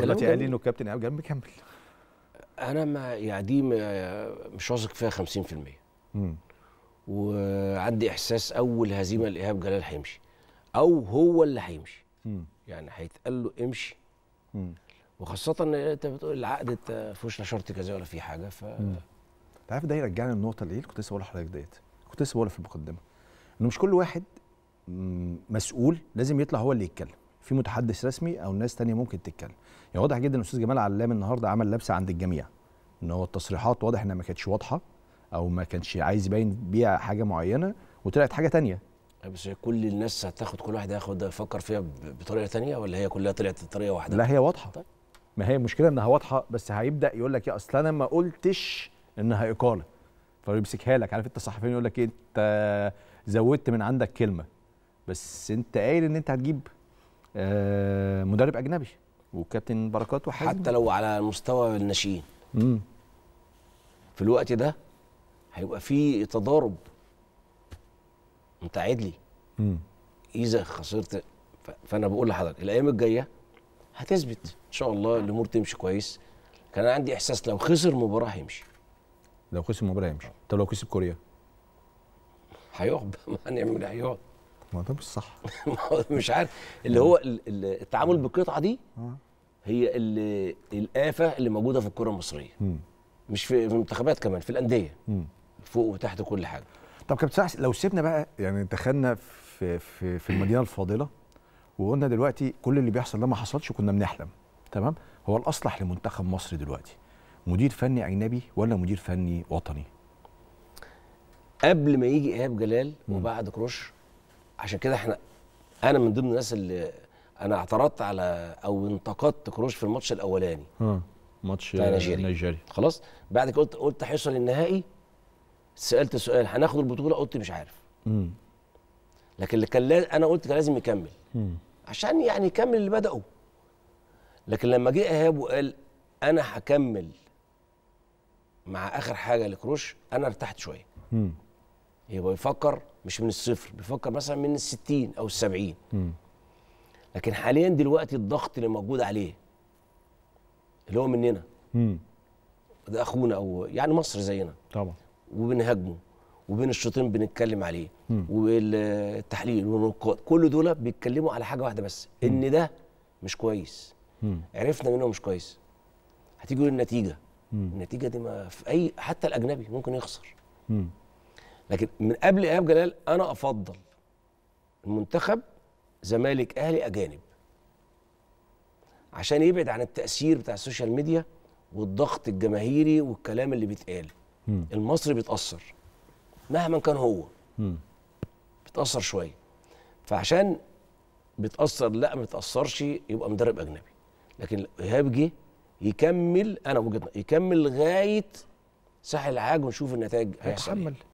دلوقتي قال لي انه الكابتن ايهاب جنبي كمل انا ما يعني دي مش واثق فيها 50% امم وعندي احساس اول هزيمه لايهاب جلال هيمشي او هو اللي هيمشي يعني هيتقال له امشي امم وخاصه ان انت بتقول العقد انت ما فيهوش لا شرط كذا ولا في حاجه ف انت عارف ده يرجعني للنقطه اللي كنت لسه بقولها لحضرتك ديت كنت لسه بقولها في المقدمه انه مش كل واحد مسؤول لازم يطلع هو اللي يتكلم في متحدث رسمي او ناس تانية ممكن تتكلم يعني واضح جدا ان الاستاذ جمال علام النهارده عمل لبسه عند الجميع ان هو التصريحات واضح انها ما كانتش واضحه او ما كانش عايز يبين بيها حاجه معينه وطلعت حاجه تانية بس كل الناس هتاخد كل واحد هياخد يفكر فيها بطريقه تانية ولا هي كلها طلعت بطريقه واحده لا هي واضحه طيب. ما هي المشكله انها واضحه بس هيبدا يقول لك يا اصل انا ما قلتش انها اقاله فبيمسكها لك عارف انت الصحفيين يقول لك إيه؟ انت زودت من عندك كلمه بس انت قايل ان انت هتجيب آه، مدرب اجنبي وكابتن بركات وحازم حتى لو على مستوى الناشئين في الوقت ده هيبقى في تضارب انت عدلي اذا خسرت فانا بقول لحضرتك الايام الجايه هتثبت ان شاء الله الامور تمشي كويس كان عندي احساس لو خسر مباراه هيمشي لو خسر مباراه هيمشي طب لو كسب كوريا هيقعد هنعمل إيه؟ هيقعد ما ده مش صح مش عارف اللي هو التعامل بالقطعه دي آه. هي اللي الافه اللي موجوده في الكره المصريه مش في المنتخبات كمان في الانديه فوق وتحت كل حاجه طب كابتن لو سيبنا بقى يعني دخلنا في في في المدينه الفاضله وقلنا دلوقتي كل اللي بيحصل ده ما حصلش كنا بنحلم تمام هو الاصلح لمنتخب مصر دلوقتي مدير فني اجنبي ولا مدير فني وطني قبل ما يجي ايهاب جلال وبعد كروش عشان كده احنا انا من ضمن الناس اللي انا اعترضت على او انتقدت كروش في الماتش الاولاني ماتش نيجيريا خلاص بعد كده قلت قلت هيوصل النهائي سالت سؤال هناخد البطوله قلت مش عارف م. لكن اللي كان لاز... انا قلت كان لازم يكمل م. عشان يعني يكمل اللي بداه لكن لما جه ايهاب وقال انا هكمل مع اخر حاجه لكروش انا ارتحت شويه يبقى يفكر مش من الصفر بيفكر مثلا من الستين او السبعين لكن حاليا دلوقتي الضغط اللي موجود عليه اللي هو مننا مم. ده اخونا او يعني مصر زينا طبعا وبنهاجمه وبين الشوطين بنتكلم عليه والتحليل والنقاد كل دول بيتكلموا على حاجه واحده بس مم. ان ده مش كويس مم. عرفنا منه مش كويس هتيجي النتيجه مم. النتيجه دي ما في اي حتى الاجنبي ممكن يخسر مم. لكن من قبل ايهاب جلال انا افضل المنتخب زمالك اهلي اجانب عشان يبعد عن التاثير بتاع السوشيال ميديا والضغط الجماهيري والكلام اللي بيتقال المصري بيتاثر مهما كان هو م. بيتاثر شويه فعشان بيتاثر لا ما بيتاثرش يبقى مدرب اجنبي لكن ايهاب جه يكمل انا وجهه يكمل لغايه ساحل العاج ونشوف النتائج هيحصل إيه. يتحمل